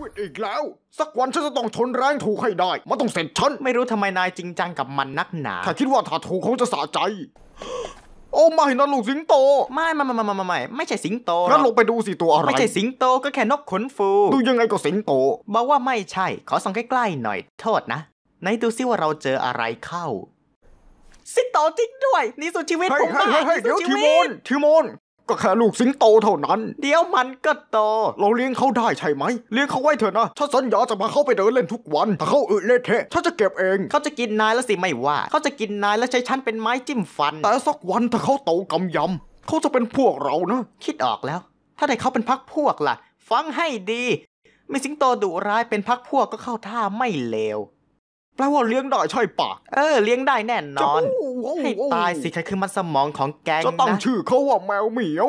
วิทย์อีกแล้วสักวันฉันจะต้องทนแรงถูกให้ได้มันต้องเสร็จฉันไม่รู้ทำไมนายจริงจังกับมันนักหนาถ้าคิดว่าถ้าถูกคงจะสะใจ โอ้ไม่นะลูกสิงโต ไม่ไม่ไม่ไม่ไม่ไม่ไม่ใช่สิงโตแล้วลงไปดูสิตัวอะไรไม่ใช่สิงโตก็แค่นกขนฟูดูยังไงก็สิงโตบอกว่าไม่ใช่ ขอส่องใกล้ๆหน่อย โทษนะไหนดูซิว่าเราเจออะไรเข้า สิงโตจริงด้วย นี่สุดชีวิตผมไปนี่สุดชีวิตทิมอนทิมอนก็แค่ลูกสิงโตเท่านั้น เดี๋ยวมันก็โต เราเลี้ยงเขาได้ใช่ไหม เลี้ยงเขาไว้เถอะนะ ฉันสัญญาจะพาเขาไปเดินเล่นทุกวัน ถ้าเขาอึเละเทะฉันจะเก็บเอง เขาจะกินนายแล้วสิไม่ว่า เขาจะกินนายแล้วใช้ฉันเป็นไม้จิ้มฟัน แต่สักวันถ้าเขาโตกำยำเขาจะเป็นพวกเรานะ คิดออกแล้ว ถ้าได้เขาเป็นพักพวกล่ะ ฟังให้ดีมีสิงโตดุร้ายเป็นพักพวกก็เข้าท่าไม่เลว แปลว่าเลี้ยงได้ใช่ปะเออเลี้ยงได้แน่นอนให้ตายสิใครคือมันสมองของแกงนะ จะตั้งชื่อเขาว่าแมวเหมียว